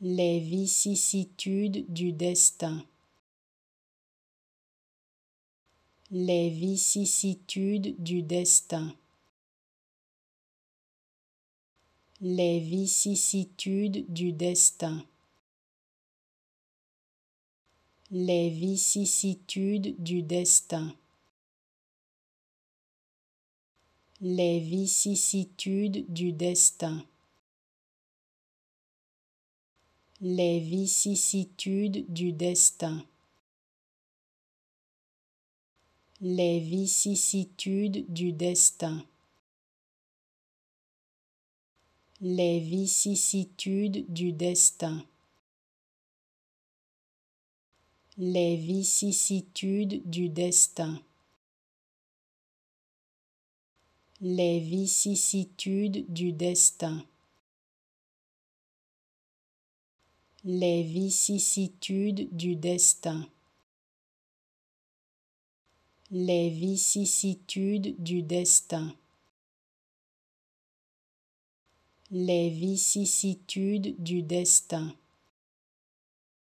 les vicissitudes du destin. Les vicissitudes du destin. Les vicissitudes du destin. Les vicissitudes du destin. Les vicissitudes du destin. les vicissitudes du destin. Les vicissitudes du destin. Les vicissitudes du destin. Les vicissitudes du destin. Les vicissitudes du destin. Les vicissitudes du destin. Les vicissitudes du destin. Les vicissitudes du destin.